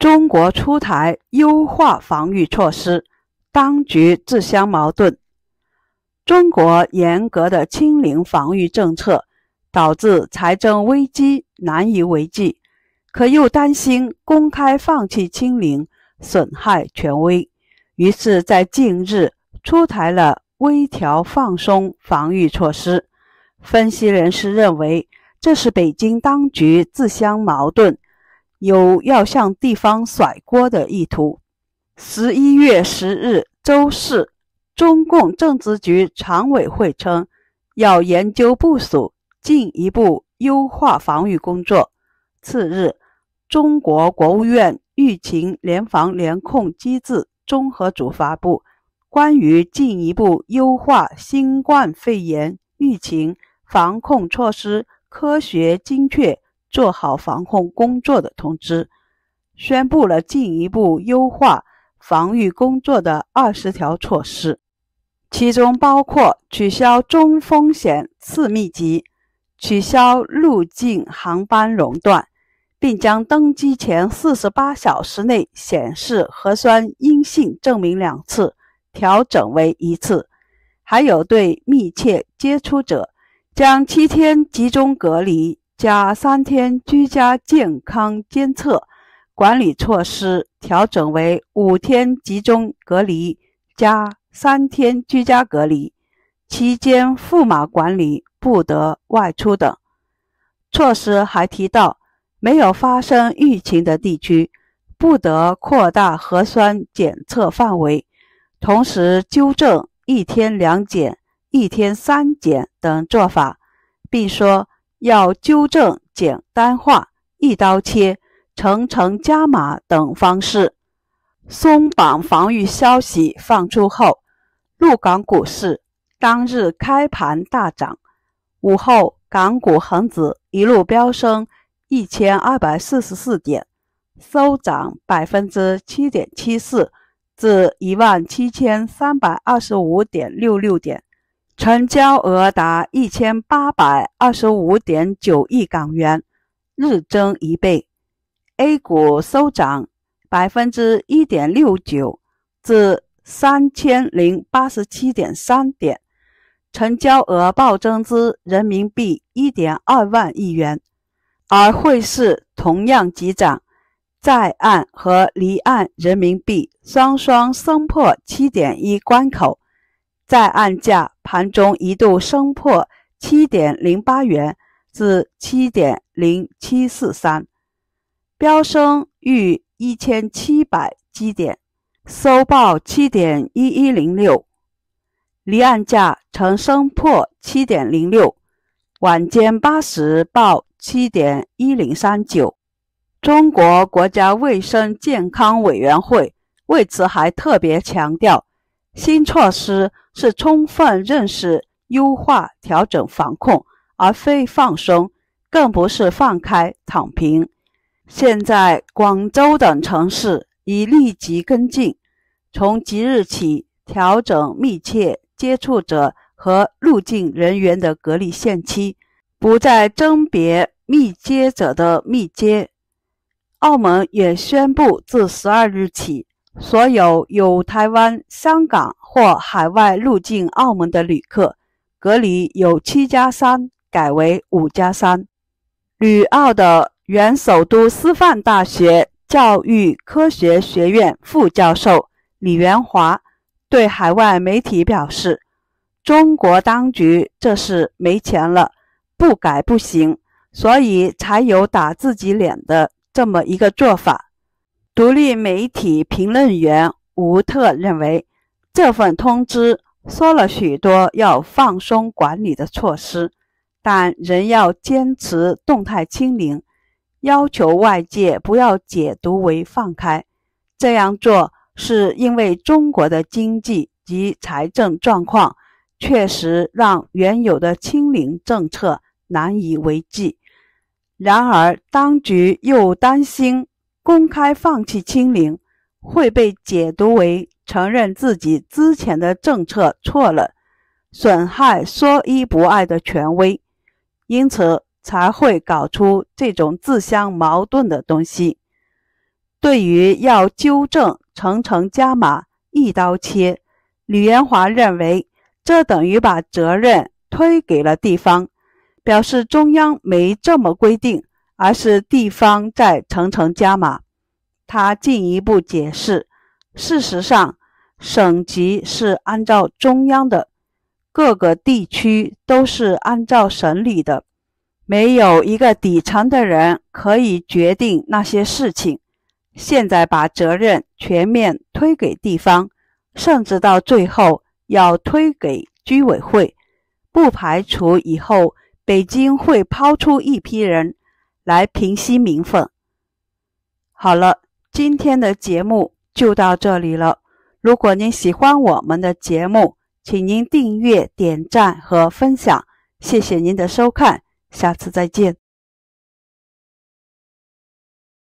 中国出台优化防御措施，当局自相矛盾。中国严格的清零防御政策导致财政危机难以为继，可又担心公开放弃清零损害权威，于是，在近日出台了微调放松防御措施。分析人士认为，这是北京当局自相矛盾。有要向地方甩锅的意图。十一月十日，周四，中共政治局常委会称，要研究部署进一步优化防御工作。次日，中国国务院疫情联防联控机制综合组发布《关于进一步优化新冠肺炎疫情防控措施，科学精确做好防控工作的通知，宣布了进一步优化防御工作的二十条措施，其中包括取消中风险次密集、取消入境航班熔断，并将登机前四十八小时内显示核酸阴性证明两次调整为一次，还有对密切接触者将七天集中隔离。加三天居家健康监测管理措施调整为五天集中隔离加三天居家隔离，期间驸马管理，不得外出等措施。还提到，没有发生疫情的地区，不得扩大核酸检测范围，同时纠正一天两检、一天三检等做法，并说。要纠正简单化、一刀切、层层加码等方式。松绑防御消息放出后，陆港股市当日开盘大涨，午后港股恒指一路飙升，一千二百四十四点，收涨百分之七点七四，至一万七千三百二十五点六六点。成交额达一千八百二十五点九亿港元，日增一倍。A 股收涨百分之一点六九，至三千零八十七点三点，成交额暴增至人民币一点二万亿元。而汇市同样急涨，在岸和离岸人民币双双升破七点一关口。在岸价盘中一度升破七点零八元，至七点零七四三，飙升逾一千七百基点，收报七点一一零六。离岸价曾升破七点零六，晚间八时报七点一零三九。中国国家卫生健康委员会为此还特别强调。新措施是充分认识、优化调整防控，而非放松，更不是放开躺平。现在广州等城市已立即跟进，从即日起调整密切接触者和入境人员的隔离限期，不再甄别密接者的密接。澳门也宣布，自十二日起。所有有台湾、香港或海外入境澳门的旅客，隔离由七加三改为五加三。旅澳的原首都师范大学教育科学学院副教授李元华对海外媒体表示：“中国当局这是没钱了，不改不行，所以才有打自己脸的这么一个做法。”独立媒体评论员吴特认为，这份通知说了许多要放松管理的措施，但仍要坚持动态清零，要求外界不要解读为放开。这样做是因为中国的经济及财政状况确实让原有的清零政策难以为继，然而当局又担心。公开放弃清零会被解读为承认自己之前的政策错了，损害说一不二的权威，因此才会搞出这种自相矛盾的东西。对于要纠正层层加码、一刀切，吕元华认为这等于把责任推给了地方，表示中央没这么规定。而是地方在层层加码，他进一步解释：，事实上，省级是按照中央的，各个地区都是按照省里的，没有一个底层的人可以决定那些事情。现在把责任全面推给地方，甚至到最后要推给居委会。不排除以后北京会抛出一批人。来平息民愤。好了，今天的节目就到这里了。如果您喜欢我们的节目，请您订阅、点赞和分享。谢谢您的收看，下次再见。